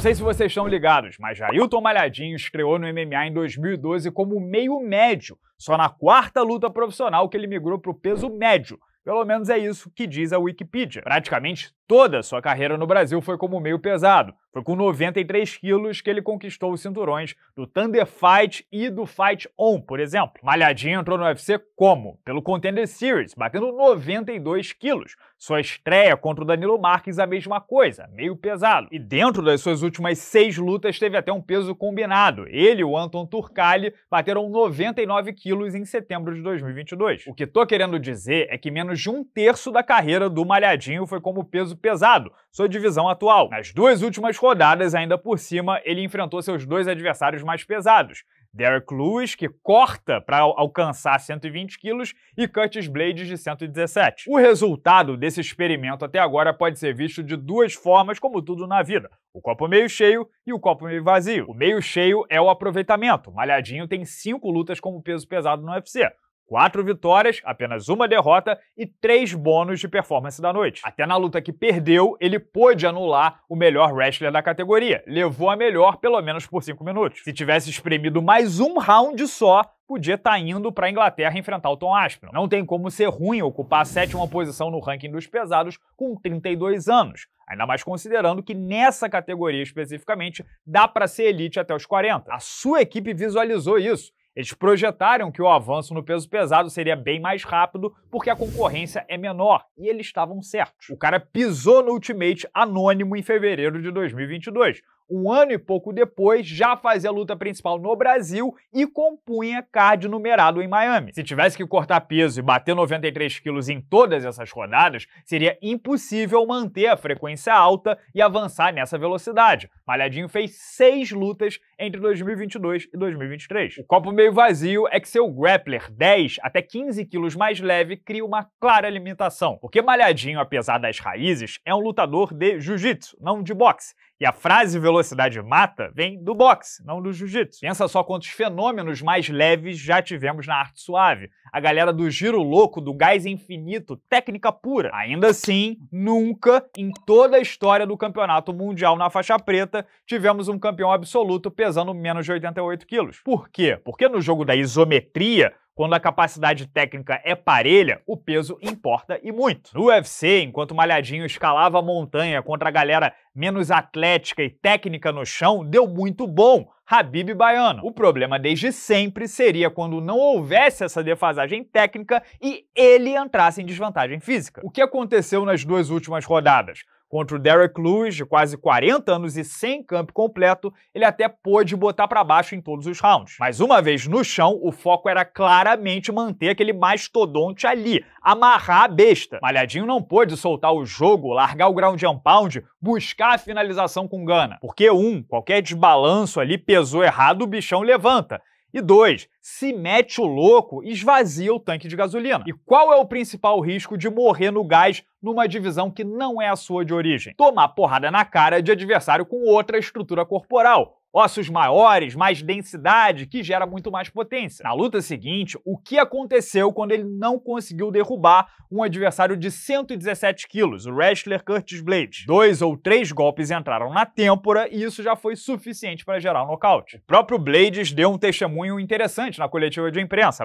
Não sei se vocês estão ligados, mas Jailton Malhadinho estreou no MMA em 2012 como meio médio, só na quarta luta profissional que ele migrou para o peso médio. Pelo menos é isso que diz a Wikipedia. Praticamente toda a sua carreira no Brasil foi como meio pesado, foi com 93 quilos que ele conquistou os cinturões do Thunder Fight e do Fight On, por exemplo. Malhadinho entrou no UFC como? Pelo Contender Series, batendo 92 quilos. Sua estreia contra o Danilo Marques, a mesma coisa, meio pesado. E dentro das suas últimas seis lutas, teve até um peso combinado. Ele e o Anton Turcali bateram 99 quilos em setembro de 2022. O que tô querendo dizer é que menos de um terço da carreira do Malhadinho foi como peso pesado, sua divisão atual. Nas duas últimas rodadas, ainda por cima, ele enfrentou seus dois adversários mais pesados, Derek Lewis, que corta para alcançar 120 quilos, e Curtis Blades de 117. O resultado desse experimento até agora pode ser visto de duas formas, como tudo na vida. O copo meio cheio e o copo meio vazio. O meio cheio é o aproveitamento. Malhadinho tem cinco lutas como peso pesado no UFC. Quatro vitórias, apenas uma derrota e três bônus de performance da noite. Até na luta que perdeu, ele pôde anular o melhor wrestler da categoria. Levou a melhor pelo menos por cinco minutos. Se tivesse espremido mais um round só, podia estar tá indo para a Inglaterra enfrentar o Tom Aspinall. Não tem como ser ruim ocupar a sétima posição no ranking dos pesados com 32 anos, ainda mais considerando que nessa categoria especificamente dá para ser elite até os 40. A sua equipe visualizou isso eles projetaram que o avanço no peso pesado seria bem mais rápido porque a concorrência é menor e eles estavam certos. O cara pisou no Ultimate anônimo em fevereiro de 2022, um ano e pouco depois, já fazia luta principal no Brasil e compunha card numerado em Miami. Se tivesse que cortar peso e bater 93 quilos em todas essas rodadas, seria impossível manter a frequência alta e avançar nessa velocidade. Malhadinho fez seis lutas entre 2022 e 2023. O copo meio vazio é que seu grappler 10 até 15 quilos mais leve cria uma clara limitação, porque Malhadinho, apesar das raízes, é um lutador de jiu-jitsu, não de boxe. E a frase velocidade mata vem do boxe, não do jiu-jitsu. Pensa só quantos fenômenos mais leves já tivemos na arte suave. A galera do giro louco, do gás infinito, técnica pura. Ainda assim, nunca em toda a história do campeonato mundial na faixa preta tivemos um campeão absoluto pesando menos de 88 quilos. Por quê? Porque no jogo da isometria, quando a capacidade técnica é parelha, o peso importa e muito. No UFC, enquanto Malhadinho escalava a montanha contra a galera menos atlética e técnica no chão, deu muito bom. Habib Baiano. O problema desde sempre seria quando não houvesse essa defasagem técnica e ele entrasse em desvantagem física. O que aconteceu nas duas últimas rodadas? Contra o Derek Lewis, de quase 40 anos e sem campo completo, ele até pôde botar para baixo em todos os rounds. Mas uma vez no chão, o foco era claramente manter aquele mastodonte ali, amarrar a besta. Malhadinho não pôde soltar o jogo, largar o ground and pound, buscar a finalização com Gana. Porque um, qualquer desbalanço ali pesou errado, o bichão levanta. E dois, se mete o louco, esvazia o tanque de gasolina. E qual é o principal risco de morrer no gás numa divisão que não é a sua de origem? Tomar porrada na cara de adversário com outra estrutura corporal, ossos maiores, mais densidade, que gera muito mais potência. Na luta seguinte, o que aconteceu quando ele não conseguiu derrubar um adversário de 117 quilos, o wrestler Curtis Blades? Dois ou três golpes entraram na têmpora e isso já foi suficiente para gerar o um nocaute. O próprio Blades deu um testemunho interessante na coletiva de imprensa,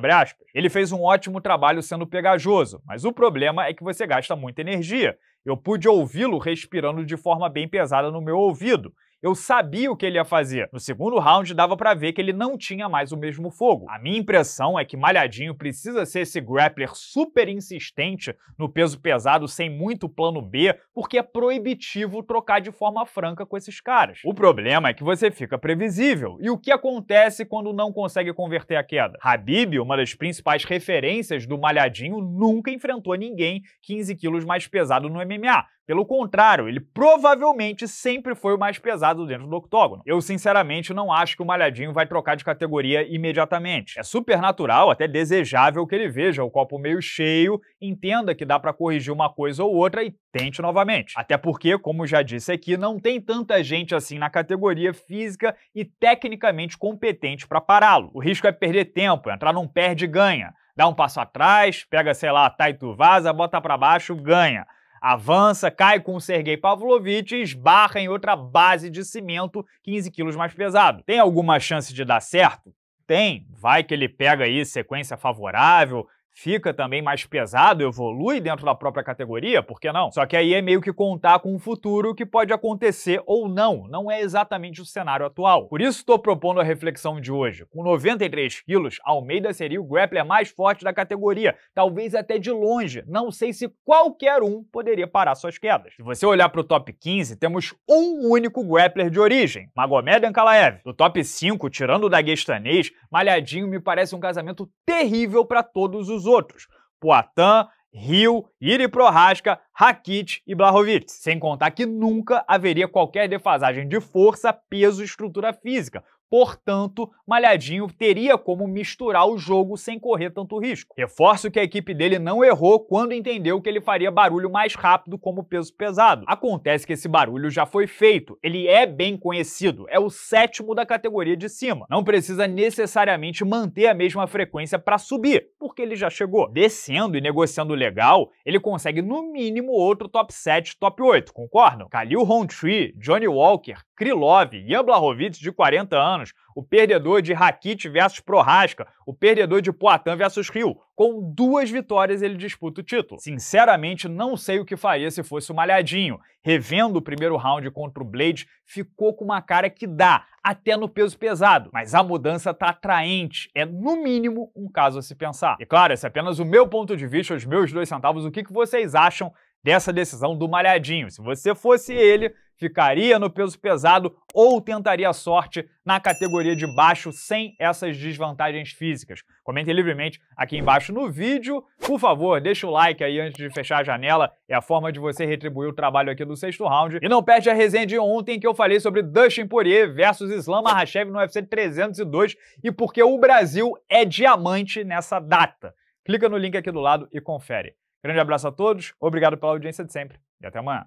Ele fez um ótimo trabalho sendo pegajoso, mas o problema é que você gasta muita energia. Eu pude ouvi-lo respirando de forma bem pesada no meu ouvido, eu sabia o que ele ia fazer. No segundo round dava para ver que ele não tinha mais o mesmo fogo. A minha impressão é que Malhadinho precisa ser esse grappler super insistente no peso pesado sem muito plano B, porque é proibitivo trocar de forma franca com esses caras. O problema é que você fica previsível. E o que acontece quando não consegue converter a queda? Habib, uma das principais referências do Malhadinho, nunca enfrentou ninguém 15 quilos mais pesado no MMA. Pelo contrário, ele provavelmente sempre foi o mais pesado dentro do octógono. Eu, sinceramente, não acho que o Malhadinho vai trocar de categoria imediatamente. É super natural, até desejável que ele veja o copo meio cheio, entenda que dá para corrigir uma coisa ou outra e tente novamente. Até porque, como já disse aqui, não tem tanta gente assim na categoria física e tecnicamente competente para pará-lo. O risco é perder tempo, entrar num perde-ganha dá um passo atrás, pega, sei lá, Taitu Vaza, bota para baixo, ganha avança, cai com o Sergei Pavlovich e esbarra em outra base de cimento 15 quilos mais pesado. Tem alguma chance de dar certo? Tem, vai que ele pega aí sequência favorável, fica também mais pesado, evolui dentro da própria categoria, por que não? Só que aí é meio que contar com um futuro que pode acontecer ou não, não é exatamente o cenário atual. Por isso estou propondo a reflexão de hoje. Com 93 quilos, Almeida seria o grappler mais forte da categoria, talvez até de longe, não sei se qualquer um poderia parar suas quedas. Se você olhar para o top 15, temos um único grappler de origem, Magomed Ankalaev. Do top 5, tirando o daguestanês, Malhadinho me parece um casamento terrível para todos os os outros, Poitin, Rio, Iri Prohaska, Rakit e Blahovic. Sem contar que nunca haveria qualquer defasagem de força, peso e estrutura física, Portanto, Malhadinho teria como misturar o jogo sem correr tanto risco. Reforço que a equipe dele não errou quando entendeu que ele faria barulho mais rápido como peso pesado. Acontece que esse barulho já foi feito, ele é bem conhecido, é o sétimo da categoria de cima. Não precisa necessariamente manter a mesma frequência para subir, porque ele já chegou. Descendo e negociando legal, ele consegue no mínimo outro top 7, top 8, concordam? Khalil Rountree, Johnny Walker, Krylov, Jan Blahovic de 40 anos, anos, o perdedor de Rakit versus Prohaska, o perdedor de Poitin versus Rio. Com duas vitórias ele disputa o título. Sinceramente, não sei o que faria se fosse o Malhadinho. Revendo o primeiro round contra o Blade, ficou com uma cara que dá, até no peso pesado. Mas a mudança tá atraente, é no mínimo um caso a se pensar. E claro, esse é apenas o meu ponto de vista, os meus dois centavos, o que, que vocês acham dessa decisão do Malhadinho. Se você fosse ele, ficaria no peso pesado ou tentaria sorte na categoria de baixo sem essas desvantagens físicas. Comentem livremente aqui embaixo no vídeo. Por favor, deixa o like aí antes de fechar a janela, é a forma de você retribuir o trabalho aqui do sexto round. E não perde a resenha de ontem que eu falei sobre Dustin Poirier versus Islam Makhachev no UFC 302 e porque o Brasil é diamante nessa data. Clica no link aqui do lado e confere. Grande abraço a todos, obrigado pela audiência de sempre e até amanhã.